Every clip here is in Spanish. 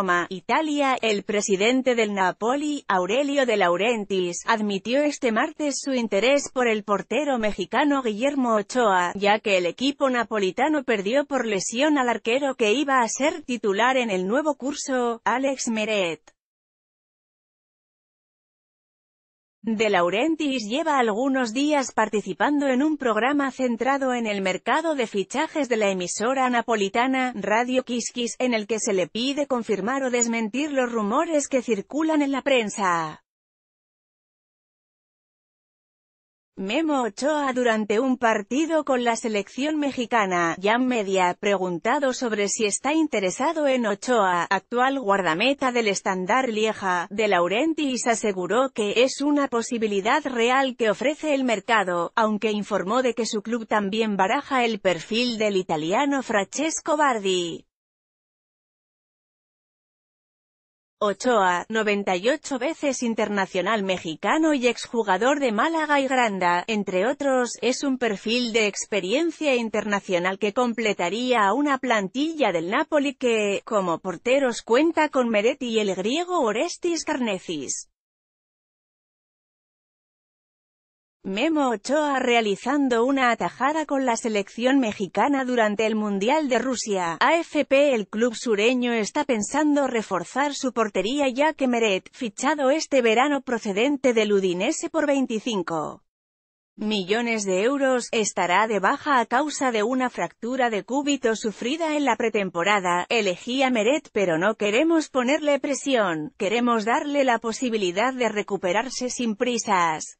Roma, Italia, el presidente del Napoli, Aurelio de Laurentiis, admitió este martes su interés por el portero mexicano Guillermo Ochoa, ya que el equipo napolitano perdió por lesión al arquero que iba a ser titular en el nuevo curso, Alex Meret. De Laurentiis lleva algunos días participando en un programa centrado en el mercado de fichajes de la emisora napolitana, Radio Kiskis, en el que se le pide confirmar o desmentir los rumores que circulan en la prensa. Memo Ochoa durante un partido con la selección mexicana, Jan Media, preguntado sobre si está interesado en Ochoa, actual guardameta del Standard Lieja, de Laurentiis aseguró que es una posibilidad real que ofrece el mercado, aunque informó de que su club también baraja el perfil del italiano Francesco Bardi. Ochoa, 98 veces internacional mexicano y exjugador de Málaga y Granda, entre otros, es un perfil de experiencia internacional que completaría a una plantilla del Napoli que, como porteros cuenta con Meret y el griego Orestis Carnecis. Memo Ochoa realizando una atajada con la selección mexicana durante el Mundial de Rusia. AFP El club sureño está pensando reforzar su portería ya que Meret, fichado este verano procedente del Udinese por 25 millones de euros, estará de baja a causa de una fractura de cúbito sufrida en la pretemporada, elegía Meret pero no queremos ponerle presión, queremos darle la posibilidad de recuperarse sin prisas.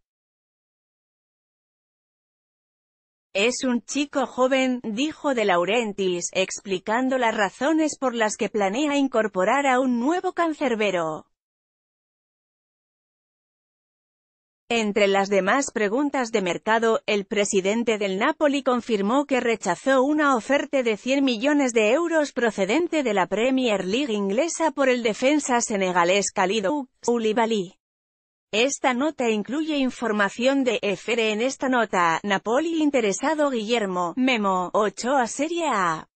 Es un chico joven, dijo De Laurentiis, explicando las razones por las que planea incorporar a un nuevo cancerbero. Entre las demás preguntas de mercado, el presidente del Napoli confirmó que rechazó una oferta de 100 millones de euros procedente de la Premier League inglesa por el defensa senegalés Kalidou Koulibaly. Esta nota incluye información de FR e en esta nota, Napoli interesado Guillermo, Memo, 8 a Serie A.